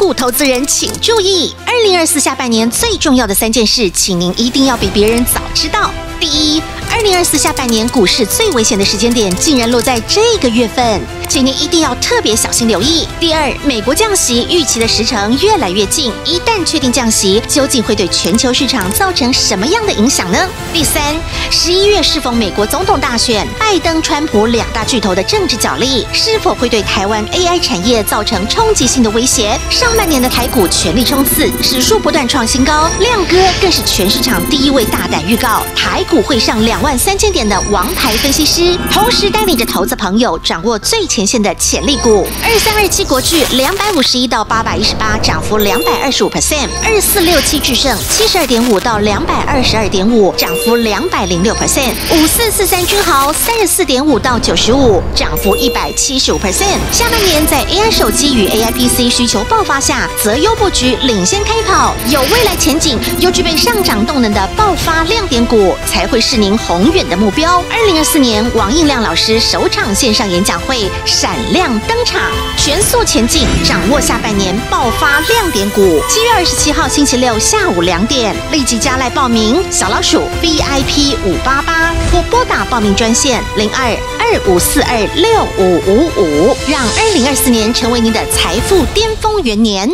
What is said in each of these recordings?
故投资人请注意，二零二四下半年最重要的三件事，请您一定要比别人早知道。第一。二零二四下半年股市最危险的时间点竟然落在这个月份，请您一定要特别小心留意。第二，美国降息预期的时程越来越近，一旦确定降息，究竟会对全球市场造成什么样的影响呢？第三，十一月是否美国总统大选？拜登、川普两大巨头的政治角力是否会对台湾 AI 产业造成冲击性的威胁？上半年的台股全力冲刺，指数不断创新高，亮哥更是全市场第一位大胆预告台股会上两。万三千点的王牌分析师，同时带领着投资朋友掌握最前线的潜力股。二三二七国巨两百五十一到八百一十八，涨幅两百二十五 percent。二四六七智胜七十二点五到两百二十二点五，涨幅两百零六 percent。五四四三君豪三十四点五到九十五，涨幅一百七十五 percent。下半年在 AI 手机与 AI PC 需求爆发下，择优布局，领先开跑，有未来前景又具备上涨动能的爆发亮点股，才会是您。宏远的目标。二零二四年，王应亮老师首场线上演讲会闪亮登场，全速前进，掌握下半年爆发亮点股。七月二十七号星期六下午两点，立即加来报名，小老鼠 VIP 五八八或拨打报名专线零二二五四二六五五五，让二零二四年成为您的财富巅峰元年。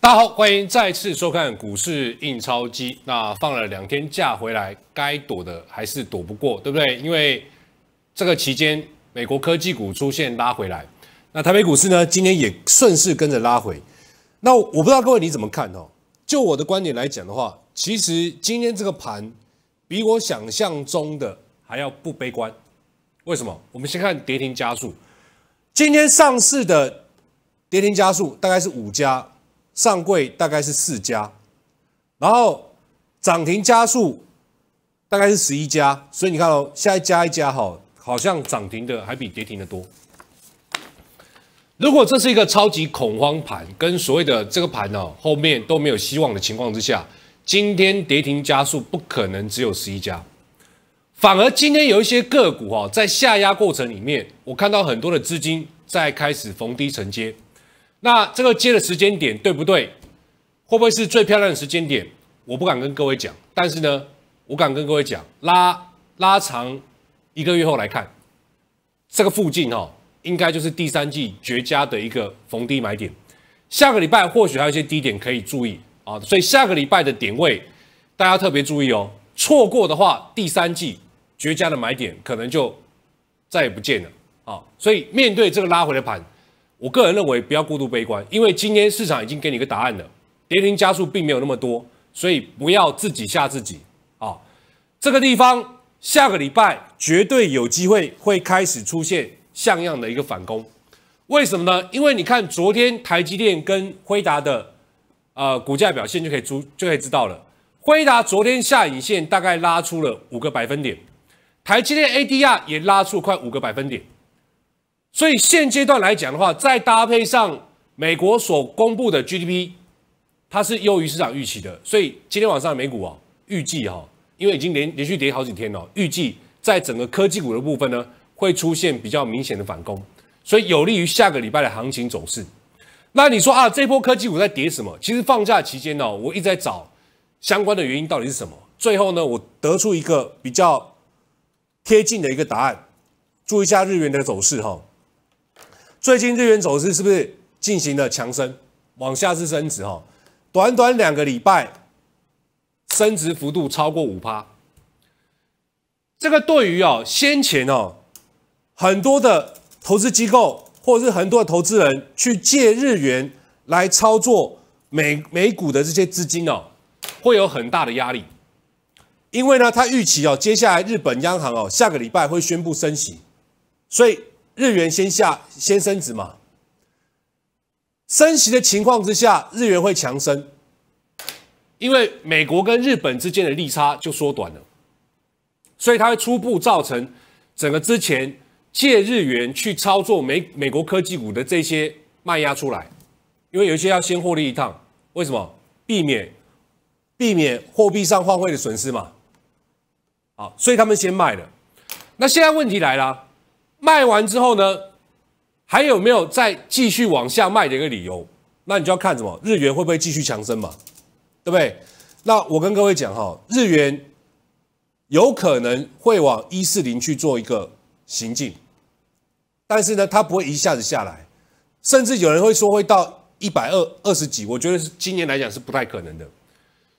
大家好，欢迎再次收看《股市印钞机》。那放了两天假回来，该躲的还是躲不过，对不对？因为这个期间，美国科技股出现拉回来，那台北股市呢，今天也顺势跟着拉回。那我不知道各位你怎么看哦？就我的观点来讲的话，其实今天这个盘比我想象中的还要不悲观。为什么？我们先看跌停加速，今天上市的跌停加速大概是五家。上柜大概是四家，然后涨停加速大概是十一家，所以你看哦，现在加一家哈，好像涨停的还比跌停的多。如果这是一个超级恐慌盘，跟所谓的这个盘哦后面都没有希望的情况之下，今天跌停加速不可能只有十一家，反而今天有一些个股哈在下压过程里面，我看到很多的资金在开始逢低承接。那这个接的时间点对不对？会不会是最漂亮的时间点？我不敢跟各位讲，但是呢，我敢跟各位讲，拉拉长一个月后来看，这个附近哈，应该就是第三季绝佳的一个逢低买点。下个礼拜或许还有一些低点可以注意啊，所以下个礼拜的点位大家特别注意哦，错过的话，第三季绝佳的买点可能就再也不见了啊！所以面对这个拉回的盘。我个人认为不要过度悲观，因为今天市场已经给你一个答案了，跌停加速并没有那么多，所以不要自己吓自己啊！这个地方下个礼拜绝对有机会会开始出现像样的一个反攻，为什么呢？因为你看昨天台积电跟辉达的呃股价表现就可以出就可以知道了，辉达昨天下影线大概拉出了五个百分点，台积电 ADR 也拉出快五个百分点。所以现阶段来讲的话，再搭配上美国所公布的 GDP，它是优于市场预期的。所以今天晚上美股啊，预计哈，因为已经连连续跌好几天了，预计在整个科技股的部分呢，会出现比较明显的反攻，所以有利于下个礼拜的行情走势。那你说啊，这波科技股在跌什么？其实放假期间呢，我一直在找相关的原因到底是什么。最后呢，我得出一个比较贴近的一个答案。注意一下日元的走势哈。最近日元走势是不是进行了强升，往下是升值哈？短短两个礼拜，升值幅度超过五趴。这个对于哦，先前哦，很多的投资机构或者是很多的投资人去借日元来操作美美股的这些资金哦，会有很大的压力。因为呢，他预期哦，接下来日本央行哦，下个礼拜会宣布升息，所以。日元先下先升值嘛，升息的情况之下，日元会强升，因为美国跟日本之间的利差就缩短了，所以它会初步造成整个之前借日元去操作美美国科技股的这些卖压出来，因为有一些要先获利一趟，为什么？避免避免货币上换汇的损失嘛，好，所以他们先卖了，那现在问题来了。卖完之后呢，还有没有再继续往下卖的一个理由？那你就要看什么日元会不会继续强升嘛，对不对？那我跟各位讲哈，日元有可能会往一四零去做一个行进，但是呢，它不会一下子下来，甚至有人会说会到一百二二十几，我觉得是今年来讲是不太可能的。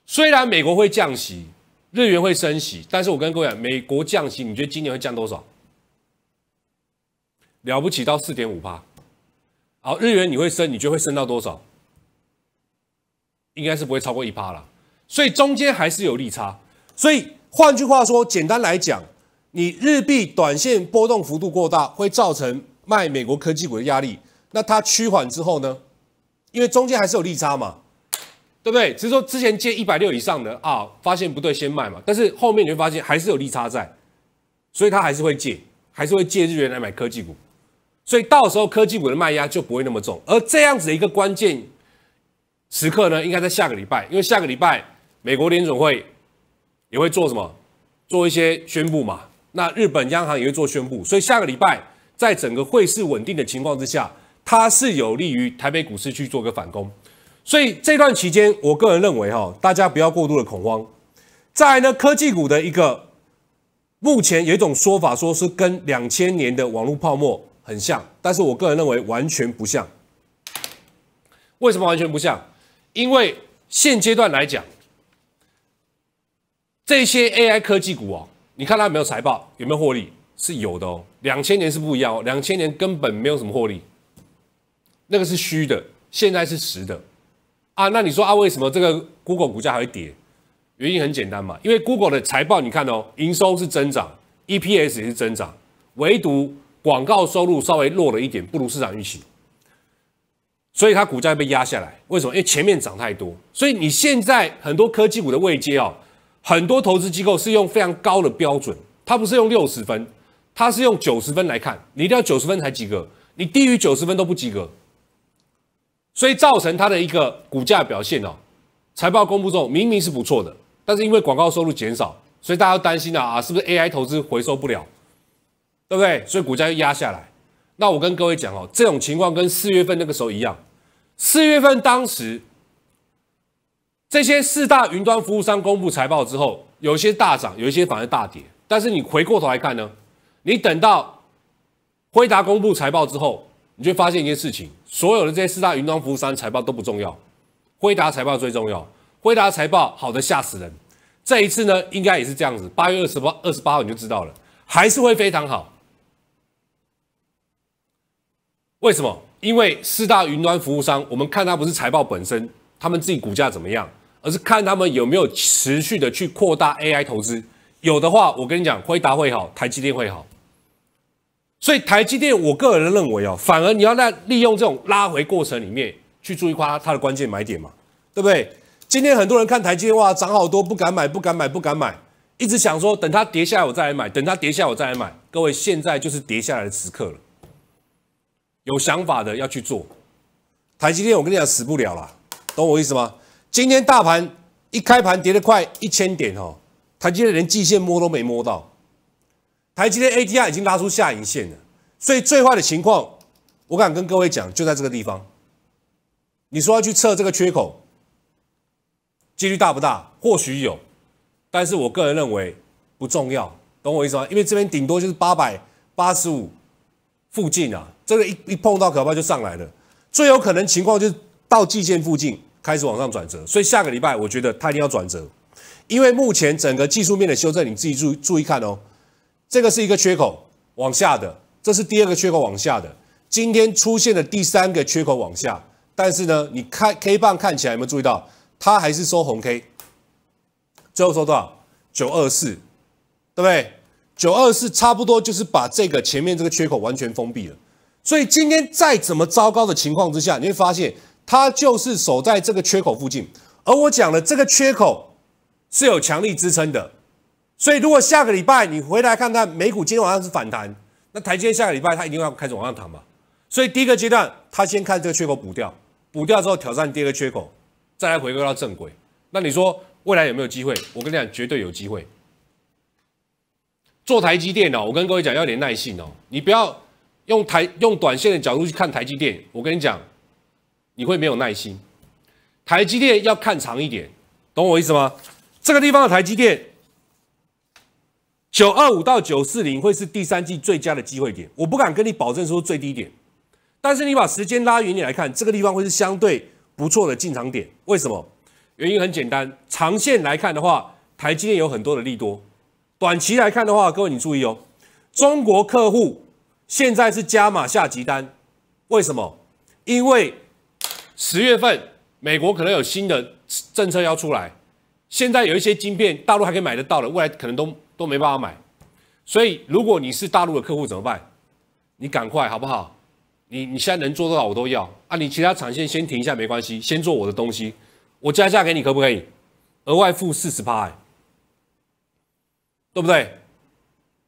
虽然美国会降息，日元会升息，但是我跟各位讲，美国降息，你觉得今年会降多少？了不起到四点五帕，好，日元你会升，你就会升到多少？应该是不会超过一趴了，所以中间还是有利差。所以换句话说，简单来讲，你日币短线波动幅度过大，会造成卖美国科技股的压力。那它趋缓之后呢？因为中间还是有利差嘛，对不对？只是说之前借一百六以上的啊，发现不对先卖嘛，但是后面你会发现还是有利差在，所以他还是会借，还是会借日元来买科技股。所以到时候科技股的卖压就不会那么重，而这样子的一个关键时刻呢，应该在下个礼拜，因为下个礼拜美国联总会也会做什么，做一些宣布嘛。那日本央行也会做宣布，所以下个礼拜在整个汇市稳定的情况之下，它是有利于台北股市去做个反攻。所以这段期间，我个人认为哈，大家不要过度的恐慌。再来呢，科技股的一个目前有一种说法，说是跟两千年的网络泡沫。很像，但是我个人认为完全不像。为什么完全不像？因为现阶段来讲，这些 AI 科技股哦，你看它有没有财报，有没有获利？是有的哦。两千年是不一样哦，两千年根本没有什么获利，那个是虚的，现在是实的啊。那你说啊，为什么这个 Google 股价还会跌？原因很简单嘛，因为 Google 的财报你看哦，营收是增长，EPS 也是增长，唯独。广告收入稍微弱了一点，不如市场预期，所以它股价被压下来。为什么？因为前面涨太多，所以你现在很多科技股的位阶哦，很多投资机构是用非常高的标准，它不是用六十分，它是用九十分来看，你一定要九十分才及格，你低于九十分都不及格，所以造成它的一个股价表现哦。财报公布之后，明明是不错的，但是因为广告收入减少，所以大家都担心了啊，是不是 AI 投资回收不了？对不对？所以股价又压下来。那我跟各位讲哦，这种情况跟四月份那个时候一样。四月份当时这些四大云端服务商公布财报之后，有些大涨，有一些反而大跌。但是你回过头来看呢，你等到辉达公布财报之后，你就发现一件事情：所有的这些四大云端服务商财报都不重要，辉达财报最重要。辉达财报好的吓死人。这一次呢，应该也是这样子。八月二十八二十八号你就知道了，还是会非常好。为什么？因为四大云端服务商，我们看它不是财报本身，他们自己股价怎么样，而是看他们有没有持续的去扩大 AI 投资。有的话，我跟你讲，惠达会好，台积电会好。所以台积电，我个人认为哦，反而你要在利用这种拉回过程里面去注意它它的关键买点嘛，对不对？今天很多人看台积电哇，涨好多，不敢买，不敢买，不敢买，一直想说等它跌下来我再来买，等它跌下来我再来买。各位，现在就是跌下来的时刻了。有想法的要去做，台积电，我跟你讲死不了了，懂我意思吗？今天大盘一开盘跌得快一千点哦，台积电连季线摸都没摸到，台积电 ADR 已经拉出下影线了，所以最坏的情况，我敢跟各位讲，就在这个地方。你说要去测这个缺口，几率大不大？或许有，但是我个人认为不重要，懂我意思吗？因为这边顶多就是八百八十五附近啊。这个一一碰到可怕就上来了，最有可能情况就是到季线附近开始往上转折，所以下个礼拜我觉得它一定要转折，因为目前整个技术面的修正，你自己注注意看哦，这个是一个缺口往下的，这是第二个缺口往下的，今天出现的第三个缺口往下，但是呢，你看 K 棒看起来有没有注意到，它还是收红 K，最后收多少？九二四，对不对？九二四差不多就是把这个前面这个缺口完全封闭了。所以今天再怎么糟糕的情况之下，你会发现它就是守在这个缺口附近，而我讲的这个缺口是有强力支撑的。所以如果下个礼拜你回来看看，美股今天晚上是反弹，那台阶下个礼拜它一定要开始往上弹嘛。所以第一个阶段，它先看这个缺口补掉，补掉之后挑战第二个缺口，再来回归到正轨。那你说未来有没有机会？我跟你讲，绝对有机会。做台积电哦，我跟各位讲要点耐性哦，你不要。用台用短线的角度去看台积电，我跟你讲，你会没有耐心。台积电要看长一点，懂我意思吗？这个地方的台积电，九二五到九四零会是第三季最佳的机会点。我不敢跟你保证说最低点，但是你把时间拉远，点来看这个地方会是相对不错的进场点。为什么？原因很简单，长线来看的话，台积电有很多的利多；短期来看的话，各位你注意哦，中国客户。现在是加码下急单，为什么？因为十月份美国可能有新的政策要出来。现在有一些晶片大陆还可以买得到的，未来可能都都没办法买。所以如果你是大陆的客户怎么办？你赶快好不好？你你现在能做多少我都要啊！你其他厂线先停一下没关系，先做我的东西，我加价给你可不可以？额外付四十八，哎，对不对？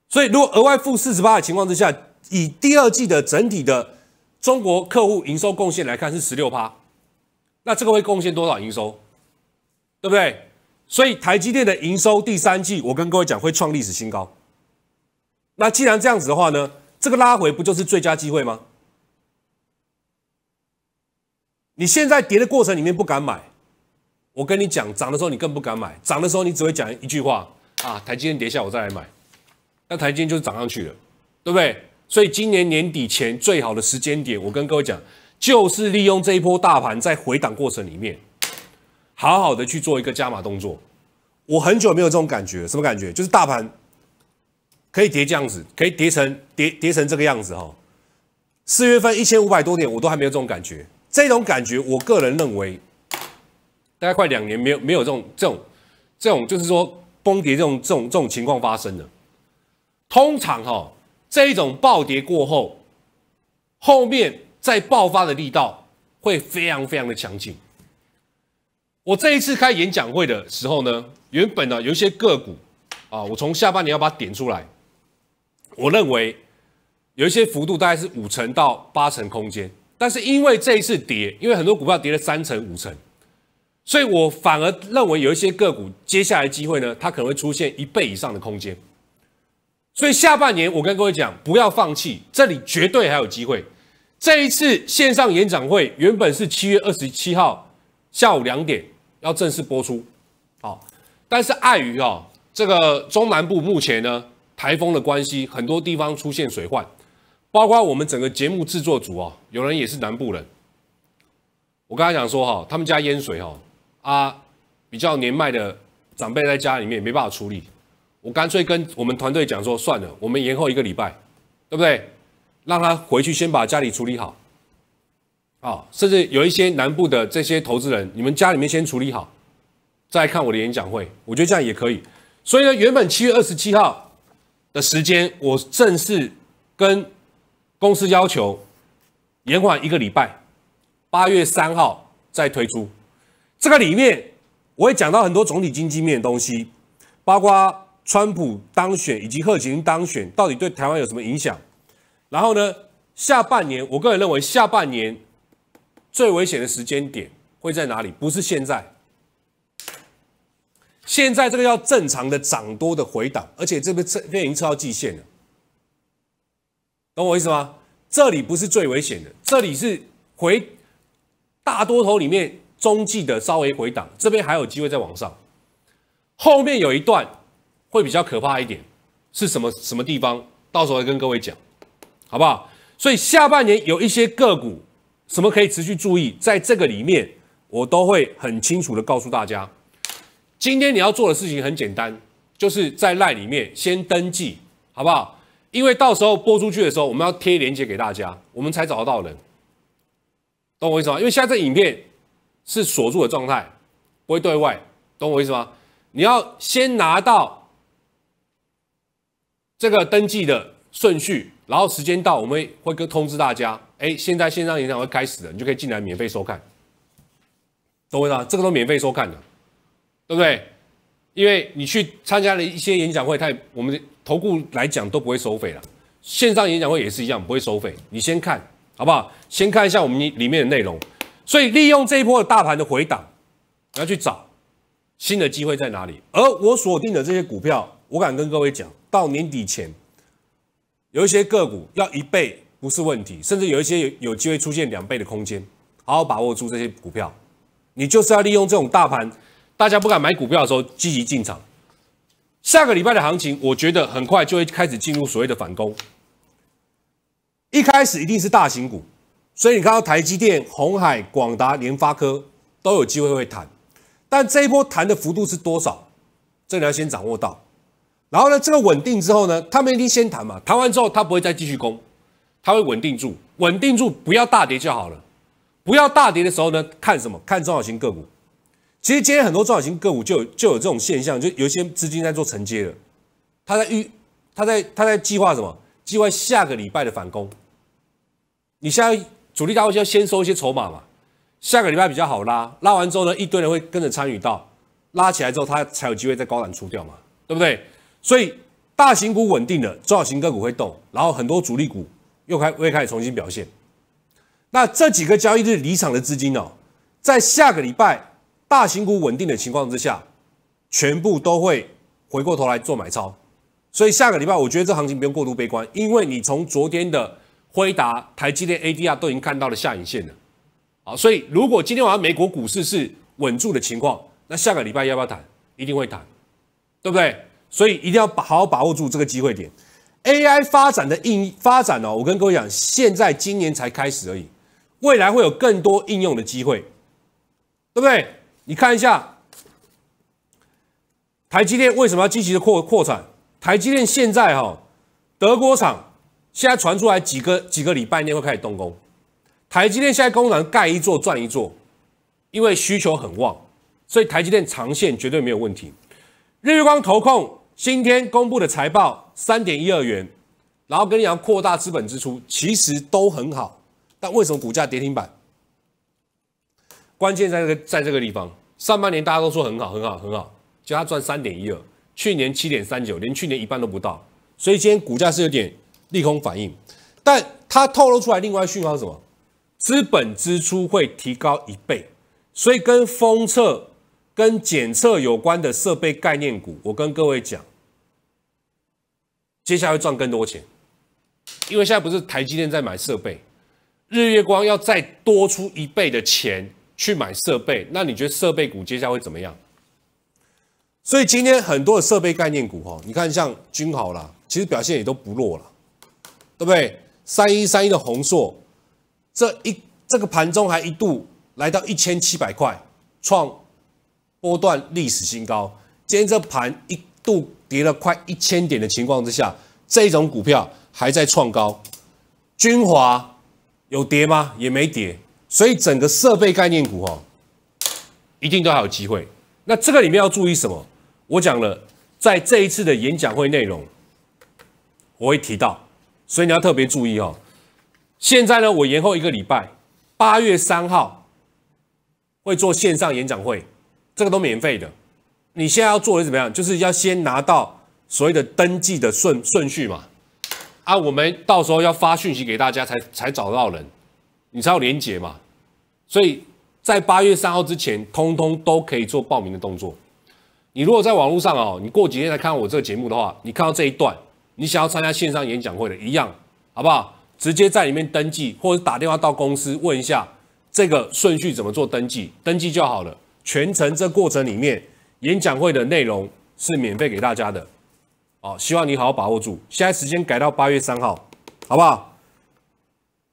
所以如果额外付四十八的情况之下。以第二季的整体的中国客户营收贡献来看是十六趴，那这个会贡献多少营收？对不对？所以台积电的营收第三季，我跟各位讲会创历史新高。那既然这样子的话呢，这个拉回不就是最佳机会吗？你现在跌的过程里面不敢买，我跟你讲，涨的时候你更不敢买，涨的时候你只会讲一句话啊，台积电跌下我再来买，那台积电就是涨上去了，对不对？所以今年年底前最好的时间点，我跟各位讲，就是利用这一波大盘在回档过程里面，好好的去做一个加码动作。我很久没有这种感觉，什么感觉？就是大盘可以叠这样子，可以叠成叠叠成这个样子哈。四月份一千五百多点，我都还没有这种感觉。这种感觉，我个人认为，大概快两年没有没有这种这种这种，就是说崩跌这种这种这种情况发生了。通常哈。这一种暴跌过后，后面再爆发的力道会非常非常的强劲。我这一次开演讲会的时候呢，原本呢有一些个股啊，我从下半年要把它点出来。我认为有一些幅度大概是五成到八成空间，但是因为这一次跌，因为很多股票跌了三成五成，所以我反而认为有一些个股接下来机会呢，它可能会出现一倍以上的空间。所以下半年，我跟各位讲，不要放弃，这里绝对还有机会。这一次线上演讲会原本是七月二十七号下午两点要正式播出，好，但是碍于哦这个中南部目前呢台风的关系，很多地方出现水患，包括我们整个节目制作组哦，有人也是南部人，我刚才讲说哈，他们家淹水哈，啊比较年迈的长辈在家里面没办法处理。我干脆跟我们团队讲说，算了，我们延后一个礼拜，对不对？让他回去先把家里处理好，啊，甚至有一些南部的这些投资人，你们家里面先处理好，再看我的演讲会，我觉得这样也可以。所以呢，原本七月二十七号的时间，我正式跟公司要求延缓一个礼拜，八月三号再推出。这个里面我会讲到很多总体经济面的东西，包括。川普当选以及贺锦玲当选，到底对台湾有什么影响？然后呢？下半年，我个人认为下半年最危险的时间点会在哪里？不是现在。现在这个要正常的涨多的回档，而且这边边已经测到季线了，懂我意思吗？这里不是最危险的，这里是回大多头里面中继的稍微回档，这边还有机会再往上。后面有一段。会比较可怕一点，是什么什么地方？到时候再跟各位讲，好不好？所以下半年有一些个股，什么可以持续注意，在这个里面，我都会很清楚的告诉大家。今天你要做的事情很简单，就是在赖里面先登记，好不好？因为到时候播出去的时候，我们要贴链接给大家，我们才找得到人。懂我意思吗？因为现在这影片是锁住的状态，不会对外。懂我意思吗？你要先拿到。这个登记的顺序，然后时间到，我们会跟通知大家。哎，现在线上演讲会开始了，你就可以进来免费收看，懂我意思吗？这个都免费收看的，对不对？因为你去参加了一些演讲会，他我们投顾来讲都不会收费了。线上演讲会也是一样，不会收费。你先看好不好？先看一下我们里面的内容。所以利用这一波的大盘的回档，要去找新的机会在哪里。而我锁定的这些股票。我敢跟各位讲，到年底前，有一些个股要一倍不是问题，甚至有一些有有机会出现两倍的空间。好好把握住这些股票，你就是要利用这种大盘，大家不敢买股票的时候，积极进场。下个礼拜的行情，我觉得很快就会开始进入所谓的反攻。一开始一定是大型股，所以你看到台积电、红海、广达、联发科都有机会会弹，但这一波弹的幅度是多少，这你要先掌握到。然后呢，这个稳定之后呢，他们一定先谈嘛。谈完之后，他不会再继续攻，他会稳定住，稳定住，不要大跌就好了。不要大跌的时候呢，看什么？看中小型个股。其实今天很多中小型个股就有就有这种现象，就有些资金在做承接的。他在预，他在他在计划什么？计划下个礼拜的反攻。你现在主力大会要先收一些筹码嘛？下个礼拜比较好拉，拉完之后呢，一堆人会跟着参与到拉起来之后，他才有机会在高档出掉嘛，对不对？所以，大型股稳定了，中小型个股会动，然后很多主力股又开会开始重新表现。那这几个交易日离场的资金呢，在下个礼拜大型股稳定的情况之下，全部都会回过头来做买超。所以下个礼拜我觉得这行情不用过度悲观，因为你从昨天的辉达、台积电 ADR 都已经看到了下影线了。好，所以如果今天晚上美国股市是稳住的情况，那下个礼拜要不要谈？一定会谈，对不对？所以一定要把好好把握住这个机会点。AI 发展的应发展呢，我跟各位讲，现在今年才开始而已，未来会有更多应用的机会，对不对？你看一下，台积电为什么要积极的扩扩产？台积电现在哈，德国厂现在传出来几个几个礼拜内会开始动工，台积电现在工厂盖一座赚一座，因为需求很旺，所以台积电长线绝对没有问题。日月光投控。今天公布的财报三点一二元，然后跟你讲扩大资本支出，其实都很好，但为什么股价跌停板？关键在这个在这个地方，上半年大家都说很好很好很好，就它赚三点一二，去年七点三九，连去年一半都不到，所以今天股价是有点利空反应。但它透露出来另外讯号是什么？资本支出会提高一倍，所以跟封测跟检测有关的设备概念股，我跟各位讲。接下来会赚更多钱，因为现在不是台积电在买设备，日月光要再多出一倍的钱去买设备，那你觉得设备股接下来会怎么样？所以今天很多的设备概念股，哈，你看像君豪啦，其实表现也都不弱了，对不对？三一三一的宏硕，这一这个盘中还一度来到一千七百块，创波段历史新高。今天这盘一度。跌了快一千点的情况之下，这种股票还在创高。军华有跌吗？也没跌。所以整个设备概念股哈，一定都还有机会。那这个里面要注意什么？我讲了，在这一次的演讲会内容，我会提到，所以你要特别注意哦。现在呢，我延后一个礼拜，八月三号会做线上演讲会，这个都免费的。你现在要做的怎么样？就是要先拿到所谓的登记的顺顺序嘛，啊，我们到时候要发讯息给大家才才找到人，你才有连结嘛。所以在八月三号之前，通通都可以做报名的动作。你如果在网络上哦，你过几天来看我这个节目的话，你看到这一段，你想要参加线上演讲会的一样，好不好？直接在里面登记，或者打电话到公司问一下这个顺序怎么做登记，登记就好了。全程这过程里面。演讲会的内容是免费给大家的，哦，希望你好好把握住。现在时间改到八月三号，好不好？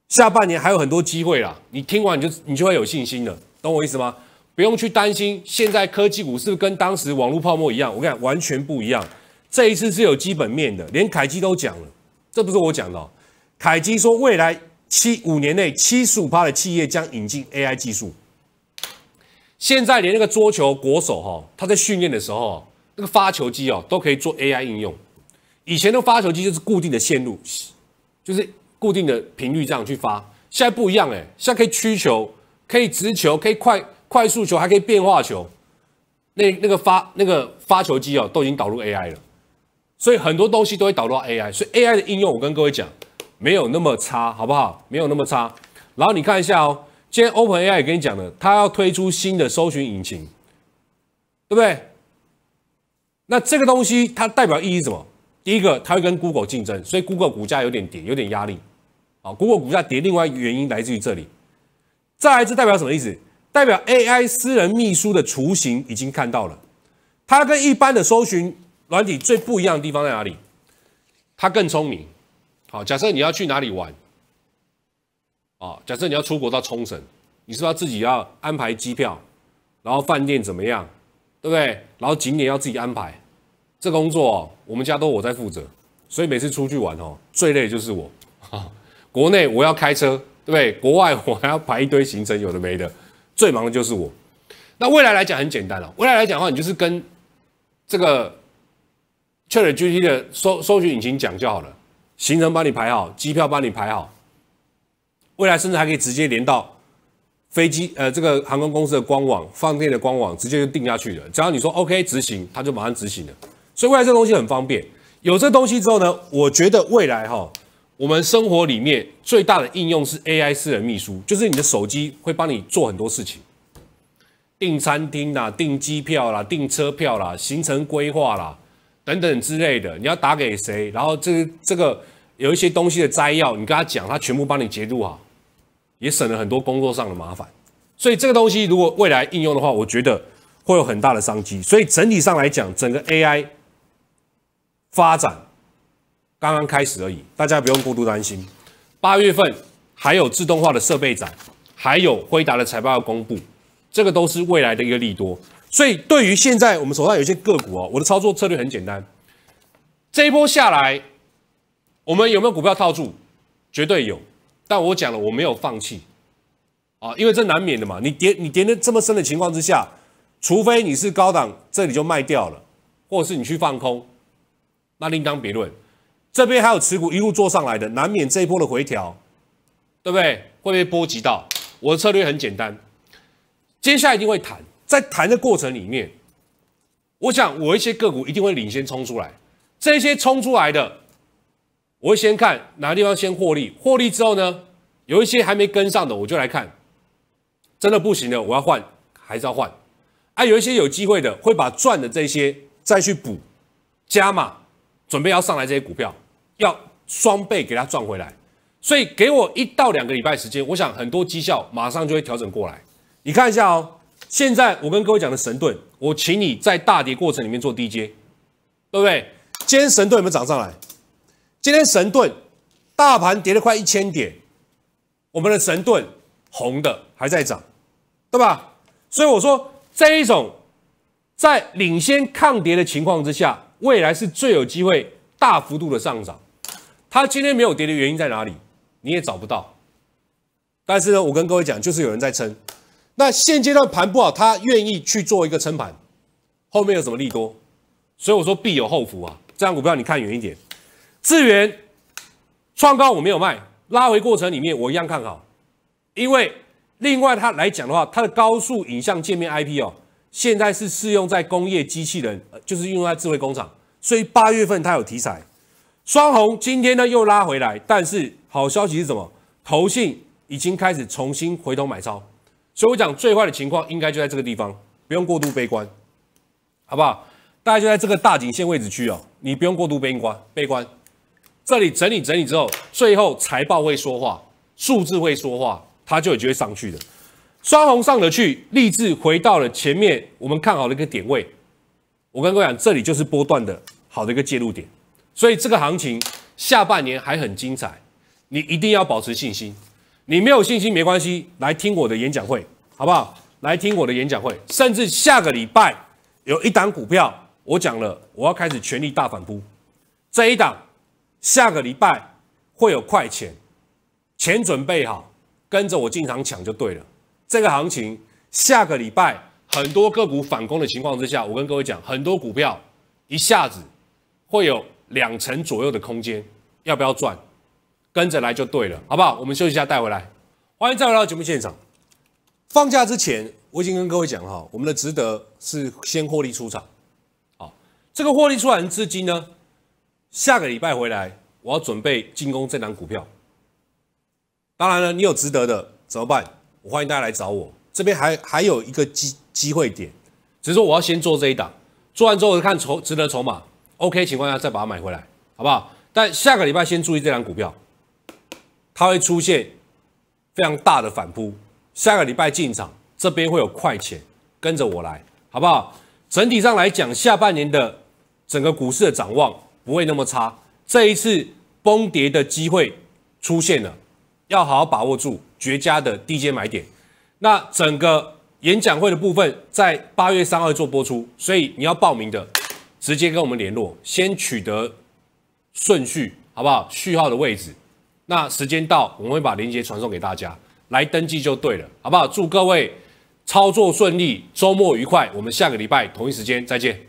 下半年还有很多机会啦，你听完你就你就会有信心了，懂我意思吗？不用去担心，现在科技股是不是跟当时网络泡沫一样？我跟你讲完全不一样，这一次是有基本面的，连凯基都讲了，这不是我讲的，哦。凯基说未来七五年内七十五的企业将引进 AI 技术。现在连那个桌球国手哈，他在训练的时候，那个发球机哦，都可以做 AI 应用。以前的发球机就是固定的线路，就是固定的频率这样去发。现在不一样哎，现在可以曲球，可以直球，可以快快速球，还可以变化球。那那个发那个发球机哦，都已经导入 AI 了。所以很多东西都会导入到 AI。所以 AI 的应用，我跟各位讲，没有那么差，好不好？没有那么差。然后你看一下哦。今天 Open AI 也跟你讲了，它要推出新的搜寻引擎，对不对？那这个东西它代表意义什么？第一个，它会跟 Google 竞争，所以 Google 股价有点跌，有点压力。好，Google 股价跌，另外原因来自于这里。再来，这代表什么意思？代表 AI 私人秘书的雏形已经看到了。它跟一般的搜寻软体最不一样的地方在哪里？它更聪明。好，假设你要去哪里玩？啊，假设你要出国到冲绳，你是不要自己要安排机票，然后饭店怎么样，对不对？然后景点要自己安排，这工作哦，我们家都我在负责，所以每次出去玩哦，最累就是我哈，国内我要开车，对不对？国外我还要排一堆行程，有的没的，最忙的就是我。那未来来讲很简单了，未来来讲的话，你就是跟这个，ChatGPT 的搜搜寻引擎讲就好了，行程帮你排好，机票帮你排好。未来甚至还可以直接连到飞机，呃，这个航空公司的官网、饭店的官网，直接就定下去了。只要你说 OK 执行，它就马上执行了。所以未来这东西很方便。有这东西之后呢，我觉得未来哈，我们生活里面最大的应用是 AI 私人秘书，就是你的手机会帮你做很多事情，订餐厅啦、订机票啦、订车票啦、行程规划啦等等之类的。你要打给谁？然后这这个有一些东西的摘要，你跟他讲，他全部帮你截录好。也省了很多工作上的麻烦，所以这个东西如果未来应用的话，我觉得会有很大的商机。所以整体上来讲，整个 AI 发展刚刚开始而已，大家不用过度担心。八月份还有自动化的设备展，还有辉达的财报要公布，这个都是未来的一个利多。所以对于现在我们手上有一些个股哦，我的操作策略很简单，这一波下来我们有没有股票套住？绝对有。但我讲了，我没有放弃啊，因为这难免的嘛。你跌，你跌的这么深的情况之下，除非你是高档，这里就卖掉了，或者是你去放空，那另当别论。这边还有持股一路做上来的，难免这一波的回调，对不对？会被波及到。我的策略很简单，接下来一定会谈，在谈的过程里面，我想我一些个股一定会领先冲出来，这些冲出来的。我会先看哪个地方先获利，获利之后呢，有一些还没跟上的，我就来看，真的不行了，我要换，还是要换？啊，有一些有机会的，会把赚的这些再去补加码，准备要上来这些股票，要双倍给它赚回来。所以给我一到两个礼拜时间，我想很多绩效马上就会调整过来。你看一下哦，现在我跟各位讲的神盾，我请你在大跌过程里面做 DJ，对不对？今天神盾有没有涨上来？今天神盾大盘跌了快一千点，我们的神盾红的还在涨，对吧？所以我说这一种在领先抗跌的情况之下，未来是最有机会大幅度的上涨。它今天没有跌的原因在哪里？你也找不到。但是呢，我跟各位讲，就是有人在撑。那现阶段盘不好，他愿意去做一个撑盘，后面有什么利多？所以我说必有后福啊！这样股票你看远一点。智源创高我没有卖，拉回过程里面我一样看好，因为另外它来讲的话，它的高速影像界面 IP 哦，现在是适用在工业机器人，就是用在智慧工厂，所以八月份它有题材。双红今天呢又拉回来，但是好消息是什么？投信已经开始重新回头买超，所以我讲最坏的情况应该就在这个地方，不用过度悲观，好不好？大家就在这个大颈线位置区哦，你不用过度悲观，悲观。这里整理整理之后，最后财报会说话，数字会说话，它就就会上去的。双红上得去，立志回到了前面我们看好的一个点位。我跟各位讲，这里就是波段的好的一个介入点。所以这个行情下半年还很精彩，你一定要保持信心。你没有信心没关系，来听我的演讲会好不好？来听我的演讲会，甚至下个礼拜有一档股票，我讲了，我要开始全力大反扑这一档。下个礼拜会有快钱，钱准备好，跟着我进场抢就对了。这个行情下个礼拜很多个股反攻的情况之下，我跟各位讲，很多股票一下子会有两成左右的空间，要不要赚？跟着来就对了，好不好？我们休息一下，带回来。欢迎再回到节目现场。放假之前我已经跟各位讲哈，我们的职责是先获利出场。好，这个获利出场资金呢？下个礼拜回来，我要准备进攻这档股票。当然了，你有值得的怎么办？我欢迎大家来找我。这边还还有一个机机会点，只是说我要先做这一档，做完之后看筹值得筹码，OK 情况下再把它买回来，好不好？但下个礼拜先注意这档股票，它会出现非常大的反扑。下个礼拜进场，这边会有快钱跟着我来，好不好？整体上来讲，下半年的整个股市的展望。不会那么差，这一次崩跌的机会出现了，要好好把握住绝佳的低阶买点。那整个演讲会的部分在八月三号做播出，所以你要报名的直接跟我们联络，先取得顺序好不好？序号的位置。那时间到，我们会把链接传送给大家来登记就对了，好不好？祝各位操作顺利，周末愉快。我们下个礼拜同一时间再见。